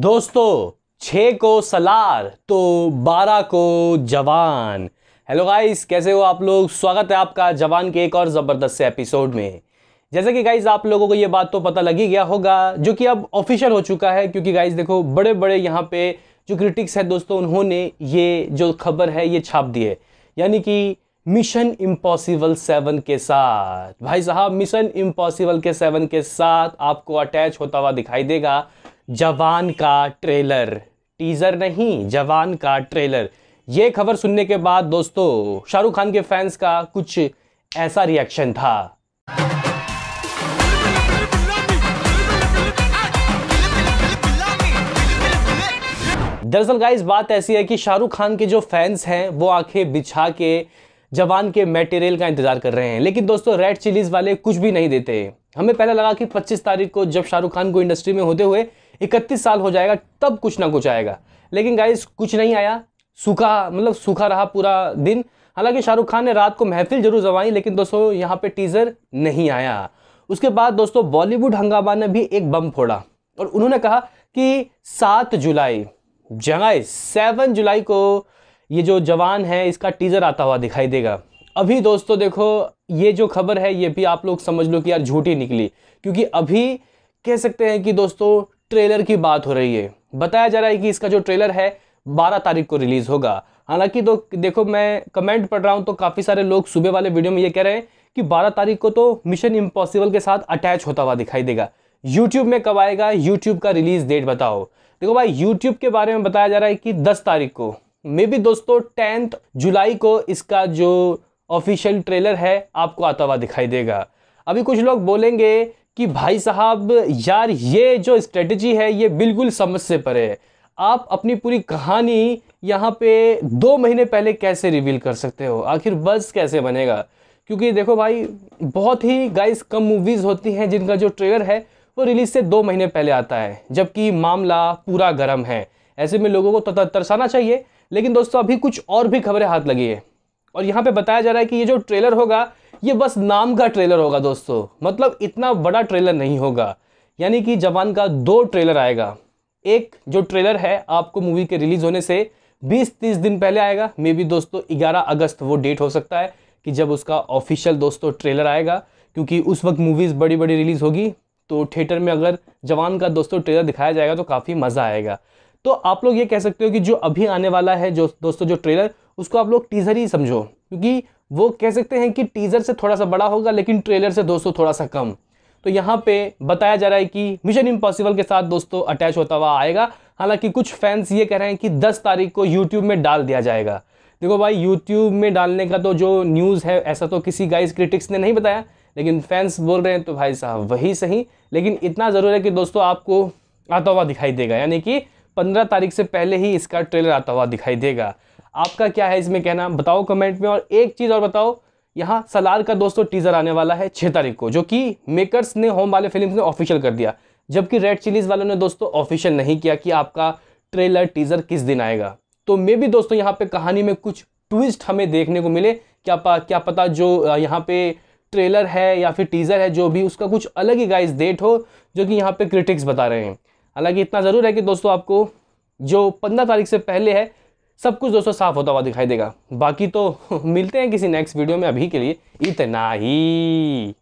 दोस्तों छः को सलार तो बारह को जवान हेलो गाइस कैसे हो आप लोग स्वागत है आपका जवान के एक और ज़बरदस्त से एपिसोड में जैसे कि गाइज आप लोगों को ये बात तो पता लगी गया होगा जो कि अब ऑफिशियल हो चुका है क्योंकि गाइज देखो बड़े बड़े यहाँ पे जो क्रिटिक्स हैं दोस्तों उन्होंने ये जो खबर है ये छाप दी है यानी कि मिशन इम्पॉसिबल सेवन के साथ भाई साहब मिशन इम्पॉसिबल के सेवन के साथ आपको अटैच होता हुआ दिखाई देगा जवान का ट्रेलर टीजर नहीं जवान का ट्रेलर ये खबर सुनने के बाद दोस्तों शाहरुख खान के फैंस का कुछ ऐसा रिएक्शन था दरअसल गाइस बात ऐसी है कि शाहरुख खान के जो फैंस हैं वो आंखें बिछा के जवान के मटेरियल का इंतजार कर रहे हैं लेकिन दोस्तों रेड चिलीज वाले कुछ भी नहीं देते हमें पहले लगा कि 25 तारीख को जब शाहरुख खान को इंडस्ट्री में होते हुए इकतीस साल हो जाएगा तब कुछ ना कुछ आएगा लेकिन गाइस कुछ नहीं आया सूखा मतलब सूखा रहा पूरा दिन हालांकि शाहरुख खान ने रात को महफिल जरूर जमाई लेकिन दोस्तों यहाँ पे टीज़र नहीं आया उसके बाद दोस्तों बॉलीवुड हंगामा ने भी एक बम फोड़ा और उन्होंने कहा कि सात जुलाई जगह सेवन जुलाई को ये जो जवान है इसका टीज़र आता हुआ दिखाई देगा अभी दोस्तों देखो ये जो खबर है ये भी आप लोग समझ लो कि यार झूठी निकली क्योंकि अभी कह सकते हैं कि दोस्तों ट्रेलर की बात हो रही है बताया जा रहा है कि इसका जो ट्रेलर है बारह तारीख को रिलीज़ होगा हालांकि तो देखो मैं कमेंट पढ़ रहा हूँ तो काफ़ी सारे लोग सुबह वाले वीडियो में ये कह रहे हैं कि 12 तारीख को तो मिशन इम्पॉसिबल के साथ अटैच होता हुआ दिखाई देगा यूट्यूब में कब आएगा यूट्यूब का रिलीज डेट बताओ देखो भाई यूट्यूब के बारे में बताया जा रहा है कि 10 तारीख को मे बी दोस्तों टेंथ जुलाई को इसका जो ऑफिशियल ट्रेलर है आपको आता हुआ दिखाई देगा अभी कुछ लोग बोलेंगे कि भाई साहब यार ये जो स्ट्रेटजी है ये बिल्कुल समझ से परे है आप अपनी पूरी कहानी यहाँ पे दो महीने पहले कैसे रिवील कर सकते हो आखिर बस कैसे बनेगा क्योंकि देखो भाई बहुत ही गाइस कम मूवीज़ होती हैं जिनका जो ट्रेलर है वो रिलीज़ से दो महीने पहले आता है जबकि मामला पूरा गर्म है ऐसे में लोगों को तरसाना चाहिए लेकिन दोस्तों अभी कुछ और भी खबरें हाथ लगी है और यहाँ पे बताया जा रहा है कि ये जो ट्रेलर होगा ये बस नाम का ट्रेलर होगा दोस्तों मतलब इतना बड़ा ट्रेलर नहीं होगा यानी कि जवान का दो ट्रेलर आएगा एक जो ट्रेलर है आपको मूवी के रिलीज होने से 20-30 दिन पहले आएगा मे बी दोस्तों 11 अगस्त वो डेट हो सकता है कि जब उसका ऑफिशियल दोस्तों ट्रेलर आएगा क्योंकि उस वक्त मूवीज़ बड़ी बड़ी रिलीज़ होगी तो थिएटर में अगर जवान का दोस्तों ट्रेलर दिखाया जाएगा तो काफ़ी मज़ा आएगा तो आप लोग ये कह सकते हो कि जो अभी आने वाला है जो दोस्तों जो ट्रेलर उसको आप लोग टीज़र ही समझो क्योंकि वो कह सकते हैं कि टीज़र से थोड़ा सा बड़ा होगा लेकिन ट्रेलर से दोस्तों थोड़ा सा कम तो यहाँ पे बताया जा रहा है कि मिशन इम्पॉसिबल के साथ दोस्तों अटैच होता हुआ आएगा हालांकि कुछ फैंस ये कह रहे हैं कि 10 तारीख को यूट्यूब में डाल दिया जाएगा देखो भाई यूट्यूब में डालने का तो जो न्यूज़ है ऐसा तो किसी गाइस क्रिटिक्स ने नहीं बताया लेकिन फैंस बोल रहे हैं तो भाई साहब वही सही लेकिन इतना ज़रूर है कि दोस्तों आपको आता हुआ दिखाई देगा यानी कि पंद्रह तारीख से पहले ही इसका ट्रेलर आता हुआ दिखाई देगा आपका क्या है इसमें कहना बताओ कमेंट में और एक चीज़ और बताओ यहाँ सलार का दोस्तों टीज़र आने वाला है छः तारीख को जो कि मेकर्स ने होम वाले फिल्म ने ऑफिशियल कर दिया जबकि रेड चिलीज़ वालों ने दोस्तों ऑफिशियल नहीं किया कि आपका ट्रेलर टीज़र किस दिन आएगा तो मे भी दोस्तों यहाँ पे कहानी में कुछ ट्विस्ट हमें देखने को मिले क्या पा, क्या पता जो यहाँ पे ट्रेलर है या फिर टीज़र है जो भी उसका कुछ अलग ही गाइस डेट हो जो कि यहाँ पे क्रिटिक्स बता रहे हैं हालांकि इतना ज़रूर है कि दोस्तों आपको जो पंद्रह तारीख से पहले है सब कुछ दोस्तों साफ होता हुआ दिखाई देगा बाकी तो मिलते हैं किसी नेक्स्ट वीडियो में अभी के लिए इतना ही